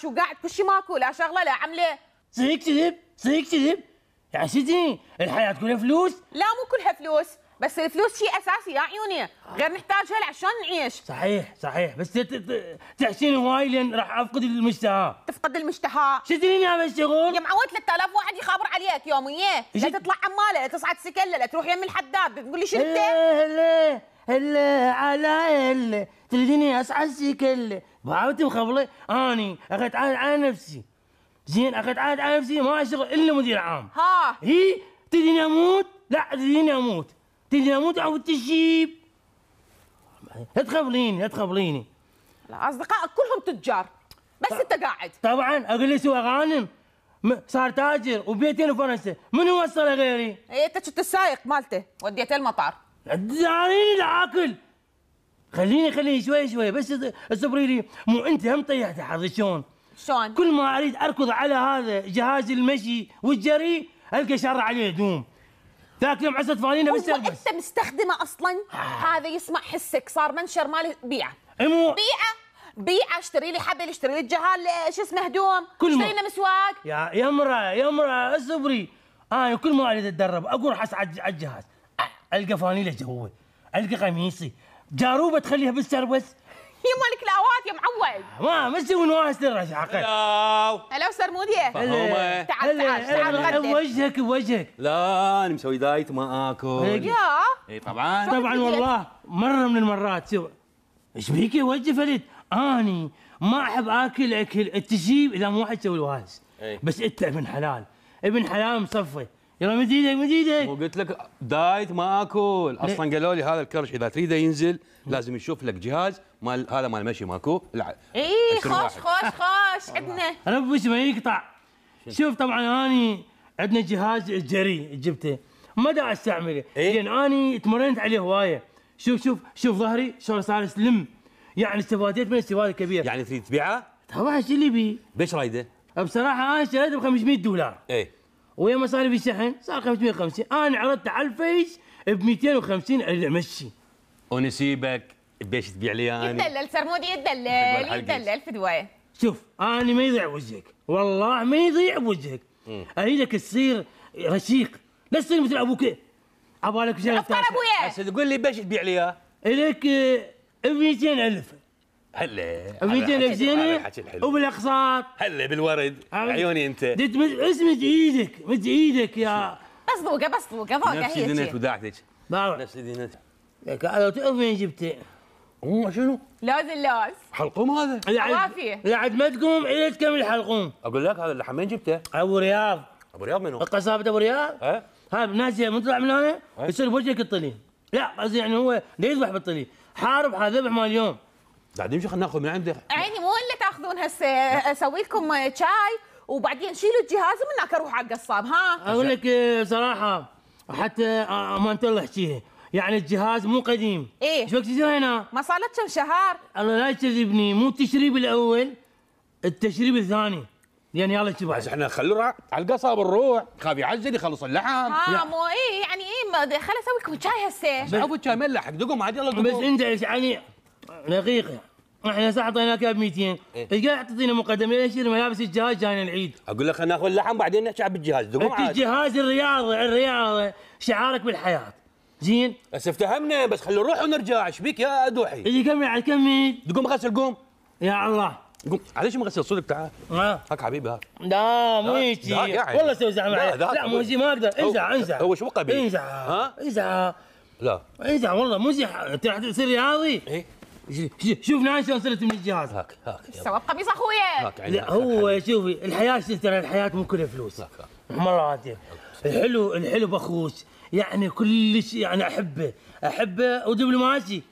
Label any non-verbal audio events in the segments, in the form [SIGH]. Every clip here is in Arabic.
شو قاعد كل شيء ماكو لا شغله لا عمله صدق كذب صدق كذب يعني سيدي الحياه كلها فلوس لا مو كلها فلوس بس الفلوس شيء اساسي يا عيوني غير نحتاجها عشان نعيش صحيح صحيح بس تحسين هواي لان راح افقد المشتهى تفقد المشتهى شو تدرين هذا الشغل؟ يا معود 3000 واحد يخابر عليك يوميا لا تطلع عماله لا تصعد سكله لا تروح يم الحداد تقول لي شو انت؟ هلا على هلا تريديني اسعسي هلا بعوتي مخبله اني اخذت عهد على نفسي زين اخذت عهد على نفسي ما اشتغل الا مدير عام ها هي تريديني اموت لا تريديني اموت تريديني اموت او تجيب لا تخبليني لا تخبليني اصدقائك كلهم تجار بس انت قاعد طبعا اقول سوى غانم صار تاجر وبيتين وفرنسا من وصله غيري؟ اي انت كنت السائق مالته وديته المطار دعاني العاقل خليني خليني شوي شوي بس اصبري لي مو انت هم طيحتي حظي شلون؟ شلون؟ كل ما اريد اركض على هذا جهاز المشي والجري القى شر عليه دوم ذاك اليوم عزت فانيله بس انت مستخدمه اصلا آه. هذا يسمع حسك صار منشر مالي بيعه امو بيعه بيعه اشتري لي حبل اشتري لي جهال شو اسمه هدوم اشتري لنا مسواق يا يا يمره يا اصبري انا آه كل ما اريد اتدرب اقول حس على الجهاز القى فانيله جوا القى قميصي جاروبه تخليها بالسربس يا مالك الاوقات يا معود ما مسي تسوي نواس عقل هلاو هلاو سرموديه تعال تعال تعال وجهك بوجهك لا انا مسوي دايت ما اكل يا اي طبعا طبعا والله مره من المرات شوف ايش بيك يا وجه فلت اني ما احب اكل اكل التجيب اذا مو واحد يسوي الواس بس انت ابن حلال ابن حلال مصفي يلا مد ايدك مد ايدك وقلت لك دايت ما اكل اصلا قالوا لي هذا الكرش اذا تريده ينزل لازم يشوف لك جهاز مال هذا مال مشي ماكو لا اي خوش خوش خوش عندنا ربش ما يقطع شوف طبعا اني عندنا جهاز الجري جبته ما دا استعمله إيه؟ لان اني تمرنت عليه هوايه شوف شوف شوف ظهري شلون صار سلم يعني استفاديت من استفاده كبيره يعني تريد تبيعه؟ طبعا شو اللي بيه؟ بيش رايده؟ بصراحه انا اشتريته ب 500 دولار اي ويا في شحن صار 550 انا عرضت على الفيس ب 250 اريد امشي ونسيبك بيش تبيع لي انا يتدلل سرمودي يتدلل يتدلل في دوايه شوف انا ما يضيع بوجهك والله ما يضيع بوجهك اريدك تصير رشيق لا تصير مثل ابوك ابالك شغله افكر ابويا هسه تقول لي بيش تبيع لي اياه لك ب 200000 هلا فيديو نفسيني وبالاقساط هلا بالورد عيوني انت دت اسمد ايدك مد ايدك يا بس ذوقه بس ذوقه ذوقه نفس دينات وداعتك نفس دينات لك انا وين جبتي هم شنو؟ لوز اللوز حلقوم هذا؟ عافية لعد ما تقوم الا تكمل حلقوم اقول لك هذا اللحم من جبته؟ ابو رياض ابو رياض منو؟ قصابة ابو رياض؟ ها؟ ها ناسيه يعني من طلع من هنا يصير بوجهك الطليل لا قصدي يعني هو ليش يذبح بالطليل؟ حارب هذا ذبح مال اليوم بعدين شو خلينا ناخذ من عندك عيني مو اللي تاخذون هسه اسوي لكم شاي وبعدين شيلوا الجهاز ومن هناك اروح على القصاب ها اقول لك آه، صراحه حتى امانه الله احكيها يعني الجهاز مو قديم ايه شو وقت هنا؟ ما صار لك كم شهر الله لا يكذبني مو التشريب الاول التشريب الثاني يعني يلا شوف بس احنا خلوا على القصاب نروح خاف يعجل يخلص اللحم ها مو ايه يعني ايه خل اسوي لكم شاي هسه ابو شاي ملح دقوا عاد يلا بس انت يعني دقيقه احنا ساعه اعطيناك ب 200 إيه. ايش قاعد تعطينا مقدمه ليش ملابس الجهاز جاينا العيد اقول لك خلينا ناخذ اللحم بعدين نشعب بالجهاز دقوا انت الجهاز الرياضي الرياضي شعارك بالحياه زين بس افتهمنا بس خلينا نروح ونرجع ايش بيك يا دوحي اي إيه، يعني؟ كمل على كمل تقوم غسل قوم يا الله قوم على ايش مغسل صدق تعال ها هاك حبيبي هاك لا مو هيجي يعني. والله سوي زعم لا, لا مو هيجي ما اقدر انزع انزع هو شو قبيل انزع ها انزع لا انزع والله مو انت راح تصير رياضي ايه شوف انا شلون صرت من الجهاز هاك هاك سوى قميص اخويا هاك لا هو شوفي الحياه ترى الحياه مو كلها فلوس مرات الحلو الحلو باخوك يعني كلش يعني احبه احبه ودبلوماسي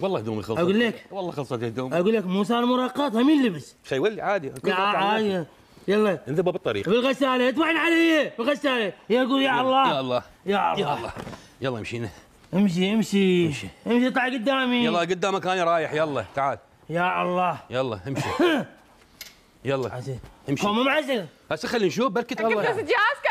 والله هدومي خلصت اقول لك والله خلصت هدوم اقول لك مو صار مراقات مين لبس شي ولي عادي لا عادي يلا انذبه بالطريق بالغساله اطمعن علي بالغساله يقول يا الله يا الله يا الله يلا مشينا امشي امشي امشي امشي طلع قدامي يلا قدامك انا رايح يلا تعال يا الله يلا امشي [LAUGHS] يلا عزيز امشي هو مو معزل هسه خلينا نشوف بركي الله